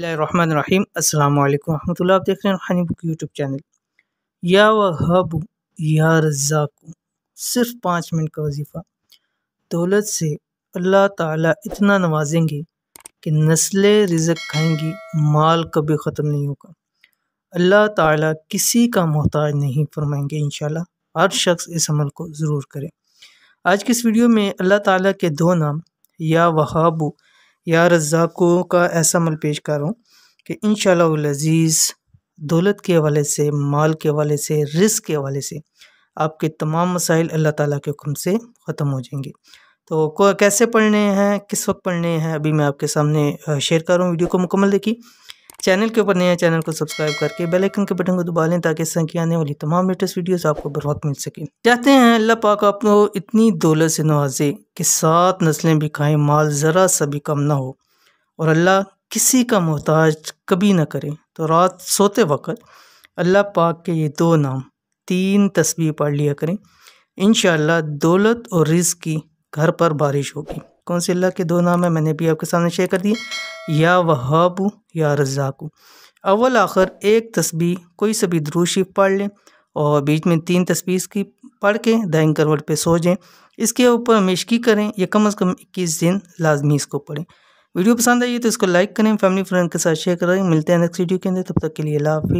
اللہ الرحمن الرحیم السلام علیکم اللہ آپ دیکھ رہے ہیں روحانی بک یوٹیوب چینل یا وہب یا صرف پانچ کا وظیفہ دولت سے اللہ تعالیٰ اتنا نوازیں گے کہ نسل رزق کھائیں گی مال کبھی ختم نہیں ہوگا اللہ تعالیٰ کسی کا محتاج نہیں فرمائیں گے انشاءاللہ ہر شخص اس عمل کو ضرور کرے آج کی اس ویڈیو میں اللہ تعالیٰ کے دو نام یا وہابو یا رزاقوں کا ایسا عمل پیش کر رہا ہوں کہ انشاءاللہ العزیز دولت کے حوالے سے مال کے حوالے سے رزق کے حوالے سے آپ کے تمام مسائل اللہ تعالیٰ کے حکم سے ختم ہو جائیں گے تو کیسے پڑھنے ہیں کس وقت پڑھنے ہیں ابھی میں آپ کے سامنے شیئر کر رہا ہوں ویڈیو کو مکمل دیکھی چینل کے اوپر نیا چینل کو سبسکرائب کر کے بیل ایکن کے بٹن کو دبا لیں تاکہ اس کی آنے والی تمام لیٹس ویڈیوز آپ کو بروقت مل سکیں چاہتے ہیں اللہ پاک آپ کو اتنی دولت سے نوازے کہ سات نسلیں بھی کھائیں مال ذرا سا بھی کم نہ ہو اور اللہ کسی کا محتاج کبھی نہ کرے تو رات سوتے وقت اللہ پاک کے یہ دو نام تین تسبیح پڑھ لیا کریں انشاءاللہ دولت اور رزق کی گھر پر بارش ہوگی کون سے اللہ کے دو نام ہیں میں نے بھی آپ کے سامنے شیئر کر دیے یا وہاب یا رزاق اول آخر ایک تسبیح کوئی سبھی دروشی پڑھ لیں اور بیچ میں تین تسبیح کی پڑھ کے دائن کروٹ پہ سو جائیں اس کے اوپر مشکی کریں یا کم از کم اکیس دن لازمی اس کو پڑھیں ویڈیو پسند آئیے تو اس کو لائک کریں فیملی فرینڈ کے ساتھ شیئر کریں ملتے ہیں نیکسٹ ویڈیو کے اندر تب تک کے لیے اللہ حافظ